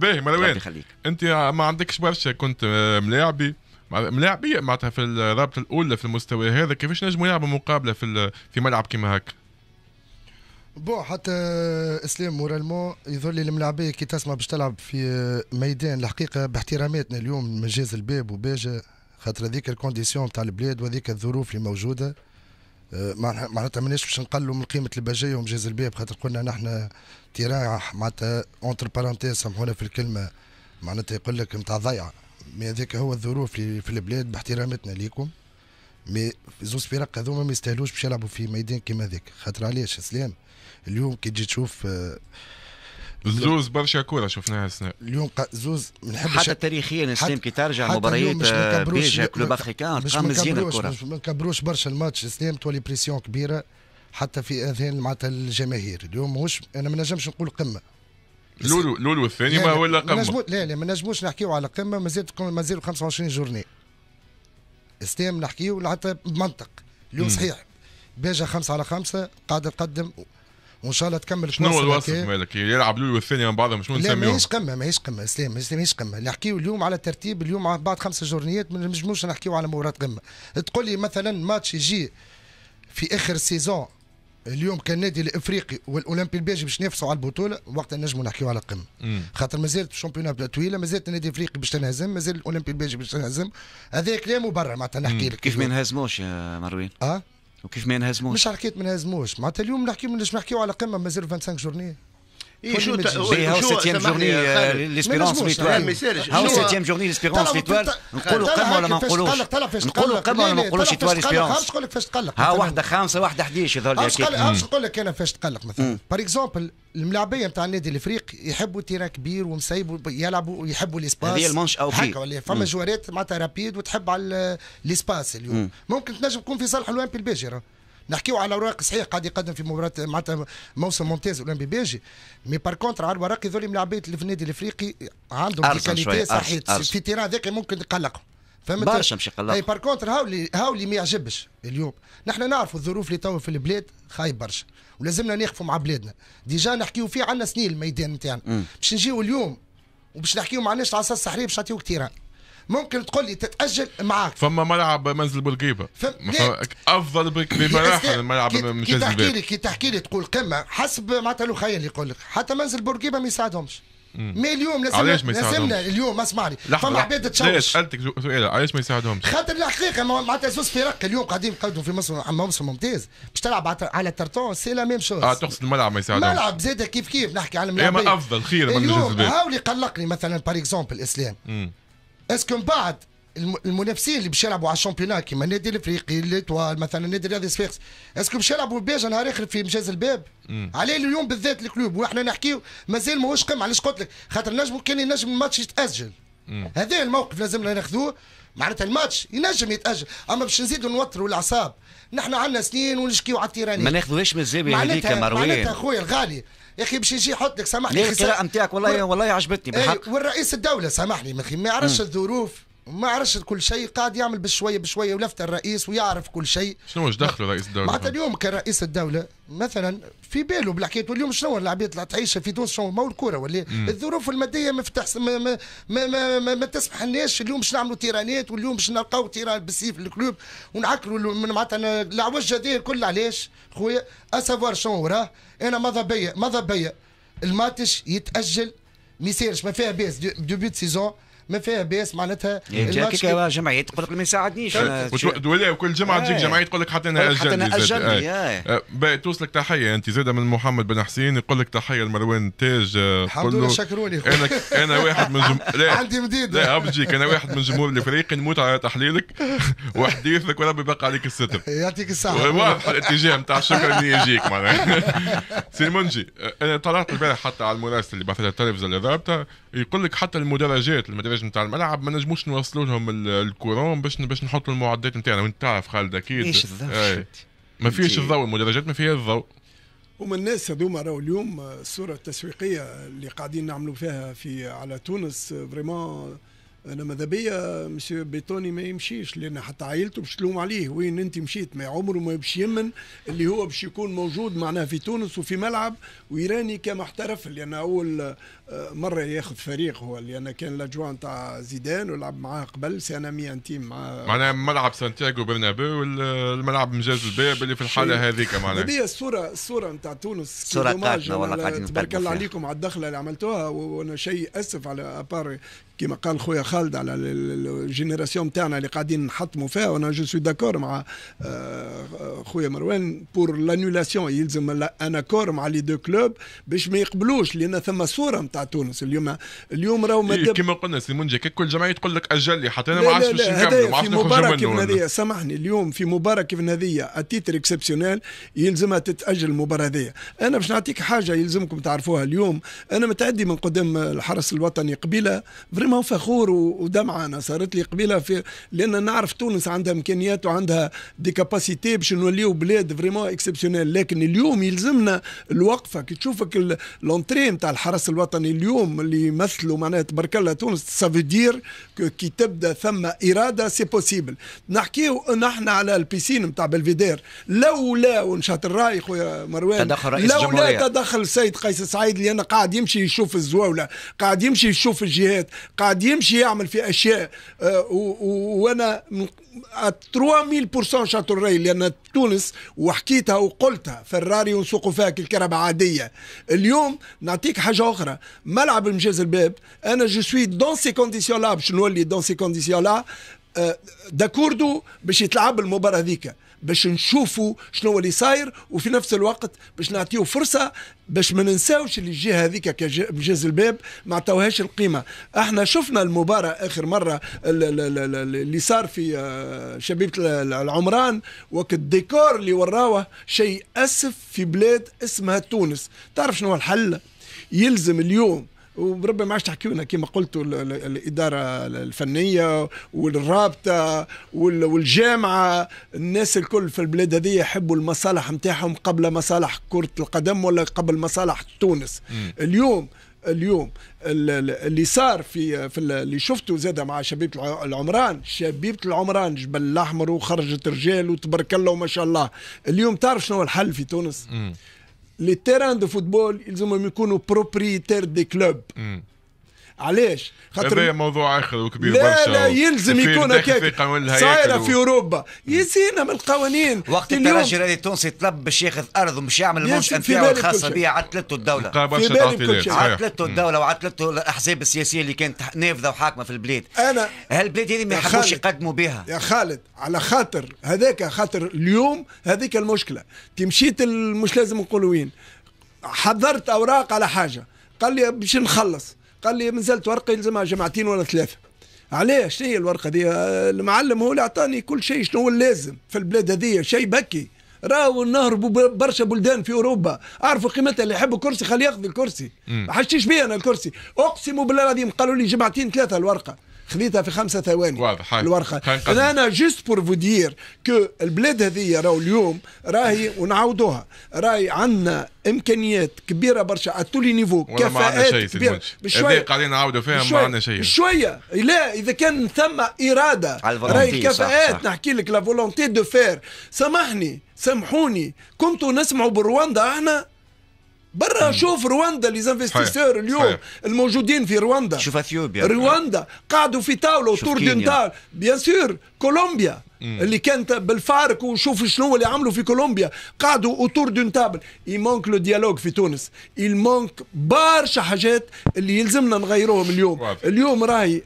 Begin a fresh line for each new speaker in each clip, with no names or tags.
باهي مروان انت ما عندكش برشا كنت آه، ملاعبي ملاعبيه معناتها في الرابطه الاولى في المستوى هذا كيفاش نجموا يلعبوا مقابله في في ملعب كيما هكا
بون حتى آه، اسلام مورالمون يظل لي الملاعبيه كي تسمع باش تلعب في آه، ميدان الحقيقه باحتراماتنا اليوم مجاز الباب وباجه خاطر هذيك الكونديسيون تاع البلاد وهذيك الظروف اللي موجوده معناتها ماناش باش نقللوا من قيمه البجيه ومجاز الباب خاطر قلنا نحن تراح معناتها اونتر بارونتيز سامحونا في الكلمه معناتها يقول لك نتاع ضيعه مي هذاك هو الظروف في البلاد باحترامتنا ليكم مي زوز فرق هذوما ما يستاهلوش باش يلعبوا في ميدان كيما هذاك خاطر علاش
اسلام اليوم كي تجي تشوف آه، زوز برشا كوره شفناها السنه اليوم زوز منحبش حتى تاريخيا السنه كي ترجع مباريات آه، بيجا كلوب افريكان قام مزيان الكره
ما نكبروش برشا الماتش السلام تولي بريسيون كبيره حتى في اذهان معناتها الجماهير اليوم ماهوش انا ما نجمش نقول قمه
لولو لولو الثاني ما ولا قمه
لا لا ما نجموش نحكيو على قمه مازال مازال 25 جورني استام نحكيو حتى بمنطق اليوم صحيح باجا خمسة على خمسة قاعدة تقدم وان شاء الله تكمل شنو هو الوصف إيه؟
مالك يلعب الاول والثاني من بعضهم شنو نسميهم؟ ماهيش
قمه ماهيش قمه اسلام ماهيش قمه نحكيو اليوم على الترتيب اليوم بعد خمسه جورنيات ما نجموش نحكيو على مباراه قمه تقول لي مثلا ماتش يجي في اخر سيزون اليوم كان النادي الافريقي والاولمبي الباجي باش ينافسوا على البطوله وقتها نجموا نحكيو على القمه خاطر مازالت الشامبيون طويله مازالت النادي الافريقي باش تنهزم مازال الاولمبي الباجي باش تنهزم هذا كلام مبرر معناتها
نحكي لك كيف ما ينهزموش يا مروان؟ اه وكيف ما ينهزموش مش
حكيت ما ينهزموش معناتها اليوم نحكي مش نحكيو على قمه مازال 25 جورنيه اي شو باهي هاو سيتيام جورني ليسبيرونس اللي توال هاو سيتيام جورني ليسبيرونس اللي نقولوا قمه ولا ما نقولوش نقولوا قمه ولا ما نقولوش توال ليسبيرونس شكون فاش تقلق ها واحده خامسه واحده 11 يظهر لي هكا عرفت نقول لك انا فاش تقلق مثلا بار اكزومبل الملاعبيه نتاع النادي الافريقي يحبوا تيران كبير ومسيبوا يلعبوا يحبوا ليسباس هذه المانش او هكا ولا فما جوارات معناتها رابيد وتحب على ليسباس اليوم ممكن تنجم تكون في صالح الاولمبي الباجي نحكيو على اوراق صحيح قاعد يقدم في مباراه معناتها موسم ممتاز اولمبي بيجي مي بار كونتر على الورق ذول من العباد اللي في النادي الافريقي عندهم كاليتي صحيح في التيران ذاك ممكن تقلق فهمت برشا مش يقلق اي بار كونتر هاو اللي هاو اللي ما يعجبش اليوم نحن نعرفوا الظروف اللي توا في البلاد خايب برشا ولازمنا نخفوا مع بلادنا ديجا نحكيو فيه عندنا سنين الميدان نتاعنا باش نجيو اليوم وباش نحكيو الناس على اساس صحريه باش نعطيوك تيران ممكن تقول لي تتاجل معاك فما ملعب
منزل بورقيبه افضل بك بمراحل الملعب من كي تحكي لي
كي تحكي لي تقول قمه حسب معناتها اللي يقول لك حتى منزل بورقيبه ما يساعدهمش مي اليوم لازم علاش ما لازمنا اليوم اسمعني فما عباد تشوش
سالتك سؤال علاش ما يساعدهمش
خاطر الحقيقه معناتها زوز فرق اليوم قاعدين يقدموا في مصر عم موسم ممتاز باش تلعب على الترتون سي لا ميم شوز اه تقصد
الملعب ما يساعدهمش الملعب
زاد كيف كيف نحكي على إيه، الملعب افضل خير من اليوم هاو اللي قلقني مثلا بار اكزومبل اسلام مم. اسكو من بعد المنافسين اللي باش يلعبوا على الشامبيونا كيما النادي الافريقي الاطوال مثلا النادي الرياضي صفاقس اسكو باش يلعبوا بيجا نهار اخر في مجاز الباب عليه اليوم بالذات الكلوب واحنا نحكيو مازال ماهوش قم علاش قلت لك خاطر نجم كان ينجم الماتش يتاجل هذا الموقف لازمنا ناخذوه معناتها الماتش ينجم يتاجل اما باش نزيدوا نوتروا الاعصاب نحن عندنا سنين ونشكيو على التيرانية ما ناخذوهاش من الزاويه هذيك مروان معناتها اخويا الغالي يا اخي باش يجي يحط لك سامحني القراءه نتاعك والله والله عجبتني بالحق والرئيس الدوله سامحني ما ما يعرفش الظروف ما عرفش كل شيء قاعد يعمل بشويه بشويه ولفت الرئيس ويعرف كل شيء شنو واش
دخله رئيس الدوله؟ معناتها
اليوم كرئيس الدوله مثلا في باله بالحكايه واليوم شنو العباد اللي تعيش في تونس شنو مو الكوره ولا الظروف الماديه مفتح ما ما ما, ما, ما, ما تسمحلناش اليوم باش نعملوا تيرانات واليوم باش نلقاو تيران بالسيف الكلوب ونعكروا معناتها العوج هذا كله علاش خويا اسافوار شنو راه انا ماذا بيا ماذا بيا الماتش يتاجل ما يسالش ما فيها باس دو بيت سيزون ما فيها باس معناتها جاك جمعيه تقول لك ما يساعدنيش
تولي كل جمعه تجيك جمعيه تقول لك حتى انا اجلني حتى انا توصلك تحيه انت زاده من محمد بن حسين يقول لك تحيه لمروان تاج آه، الحمد لله شكروني انا انا واحد من عندي مديد لا ابجيك انا واحد من جمهور الافريقي نموت على تحليلك وحديثك وربي بقى عليك الستر يعطيك الصحه واضح الاتجاه نتاع الشكر اللي يجيك معناها سي المنجي أه، انا طلعت البارح حتى على المراسل اللي بعثتها التلفزه اللي ضربتها يقول لك حتى المدرجات المدرجات الادراج نتاع الملعب ما نجموش نوصلوا لهم الكورون باش باش نحطوا المعدات نتاعنا وانت تعرف خالد اكيد ايش الضغط إيه. ما فيش الضوء المدرجات ما فيها الضوء
هما الناس هذوما راهو اليوم آه، الصوره التسويقيه اللي قاعدين نعملوا فيها في على تونس فريمون آه، انا ماذا بيا مسيو بيتوني ما يمشيش لان حتى عائلته باش تلوم عليه وين انت مشيت ما عمره ما باش يمن اللي هو باش يكون موجود معناه في تونس وفي ملعب ويراني كمحترف لان اول آه، مره ياخذ فريق هو لان كان لاجوان تاع زيدان ولعب معاه قبل سنه مي انتيم مع معناها
ملعب سانتياغو برنابيو والملعب مجاز الباب اللي في الحاله هذيك معناها هذه
الصوره الصوره نتاع تونس الصوره تاعتنا والله قاعدين تبارك الله عليكم على الدخله اللي عملتوها وانا شيء اسف على ابار كما قال خويا خالد على الجينيراسيون تاعنا اللي قاعدين نحطموا فيها وانا جو سوي داكور مع آه، آه، خويا مروان بور لانولاسيون يلزم ان اكور مع لي دو كلوب باش ما يقبلوش لان ثم صوره نتاع تونس اليوم اليوم راهو كما
إيه، قلنا سي منجي كل جمعيه تقول لك اجل لي حتى انا ما عرفتش باش نكمل ما مباراه كيف هذه
سامحني اليوم في مباراه كيف هذه اتيتر اكسبسيونيل يلزمها تتاجل المباراه هذه انا باش نعطيك حاجه يلزمكم تعرفوها اليوم انا متعدي من قدام الحرس الوطني قبيله فريم ما هو فخور ودمعه انا صارت لي قبيله في لان نعرف تونس عندها امكانيات وعندها دي كاباسيتي باش نوليو بلاد فريمون اكسبسيونيل لكن اليوم يلزمنا الوقفه كي تشوفك لونتري نتاع الحرس الوطني اليوم اللي يمثلوا معناها تبارك الله تونس سافودير كي تبدا ثم اراده سي بوسيبل نحكيو نحن على البيسين نتاع بلفيدير لولا ونشاط الراي خويا مروان تدخل رئيس لولا تدخل السيد قيس سعيد اللي انا قاعد يمشي يشوف الزواوله قاعد يمشي يشوف الجهات قاعد يمشي يعمل في اشياء آه، وانا 3000% شاطر الري لان تونس وحكيتها وقلتها فراري ونسوقوا فيها كالكهرباء عاديه اليوم نعطيك حاجه اخرى ملعب المجاز الباب انا جو سوي دون سي كونديسيون لا باش نولي دون سي كونديسيون لا داكوردو باش يتلعب المباراه هذيك باش نشوفوا شنو اللي صاير وفي نفس الوقت باش نعطيو فرصه باش ما ننساوش اللي الجهه هذيك بجاز الباب ما عطاوهاش القيمه احنا شفنا المباراه اخر مره اللي صار في آه، شبيبه العمران وقت الديكور اللي وراوه شيء اسف في بلاد اسمها تونس تعرف شنو الحل يلزم اليوم وربما عادش تحكيونا كما قلتوا الاداره الفنيه والرابطه والجامعه الناس الكل في البلاد هذه يحبوا المصالح نتاعهم قبل مصالح كره القدم ولا قبل مصالح تونس اليوم اليوم اللي صار في في اللي شفته زاد مع شبيبه العمران شبيبه العمران جبل الاحمر وخرجت رجال وتبارك الله وما شاء الله اليوم تعرف شنو الحل في تونس مم. les terrains de football, ils ont même propriétaires des clubs. Hmm. علاش خاطر هذا موضوع اخر وكبير لا برشا لا يلزم يكون هكاك صايره في اوروبا يزينا من القوانين وقت الترجي التونسي طلب باش ياخذ ارض ومش يعمل المنشاه نتاعو الخاصه به عطلته الدوله في بالك عطلته الدوله وعطلته الاحزاب السياسيه اللي كانت نافذه وحاكمه في البلاد انا هالبلاد هذه ما يحبوش يقدموا بها يا خالد على خاطر هذاك خاطر اليوم هذيك المشكله تمشيت مش لازم نقولوا وين حضرت اوراق على حاجه قال لي باش نخلص قال لي منزلت ورقه يلزمها جمعتين ولا ثلاثه عليه شنو هي الورقه دي المعلم هو اللي اعطاني كل شيء شنو هو اللازم في البلاد هذه شيء بكي راهو نهربوا برشا بلدان في اوروبا اعرفوا قيمتها اللي يحب الكرسي خليه ياخذ الكرسي ما حشيش بيه انا الكرسي اقسم بالله العظيم قالوا لي جمعتين ثلاثه الورقه خذيتها في خمسة ثواني واضح الورقه اذا انا جست بور فو دير كو البلاد هذه راهو اليوم راهي ونعاودوها راهي عندنا امكانيات كبيره برشا على تولي نيفو كفاءات كبيره بشويه قاعدين
نعاودوا فيها ما عندنا شيء
بشويه لا اذا كان ثم اراده راهي الكفاءات نحكي لك لا فولونتي دو فير سامحني سامحوني كنتوا نسمعوا بروندا احنا Barra, je vais à vous Lyon, Rwanda, les inviter à Rwanda, à Rwanda, Rwanda, اللي كانت بالفارك وشوف شنو اللي عملوا في كولومبيا قعدوا اوتور دون تابل اي مونك لو ديالوج في تونس اي مونك برشا حاجات اللي يلزمنا نغيروهم اليوم واضح. اليوم راهي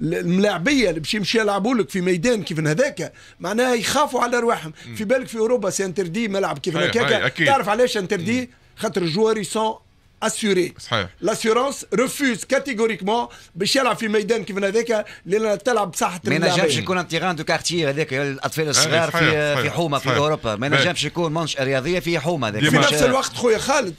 الملاعبيه اللي باش يمشي يلعبوا لك في ميدان كيف هذاك معناها يخافوا على ارواحهم في بالك في اوروبا سي انتردي ملعب كيف هكاك تعرف علاش انتردي خاطر جواري سون اسيوري صحيح لاسيورونس ريفوز كاتيغوريكمون باش يلعب في ميدان كيف هذاك لان تلعب بصحه ما ينجمش يكون تيران دو كارتي هذاك الاطفال الصغار في في حومه في اوروبا ما ينجمش يكون مانش رياضيه في حومه هذاك في نفس الوقت خويا خالد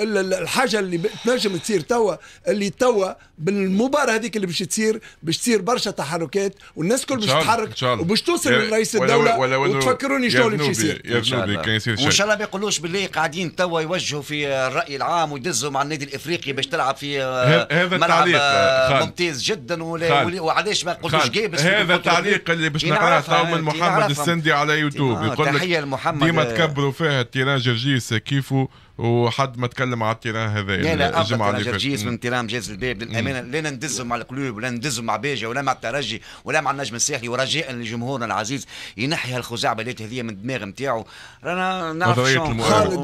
الحاجه اللي تنجم تصير توا اللي توا بالمباراه هذيك اللي باش تصير باش تصير برشا تحركات والناس الكل باش تتحرك وباش توصل لرئيس الدوله وتفكروني شنو اللي باش يصير وان شاء الله ما يقولوش باللي قاعدين توا يوجهوا في الراي العام تهزه مع النادي الافريقي باش تلعب في آه، ملعب آه، ممتاز جدا وعلاش ما قلتوش جابس هذا التعليق اللي باش نقراه من محمد السندي على يوتيوب يقول لك ديما تكبروا
فيها التيران جرجيس كيفو وحد ما تكلم على التيران هذا لا لا الجمعه اللي جرجيس من
تيران جاز الباب للامانه لا ندزوا مع الكلوب ولا ندزوا مع باجا ولا مع الترجي ولا مع النجم الساحلي ورجاء لجمهورنا
العزيز ينحي هالخزعبلات هذه من الدماغ نتاعو رانا نعرف شنو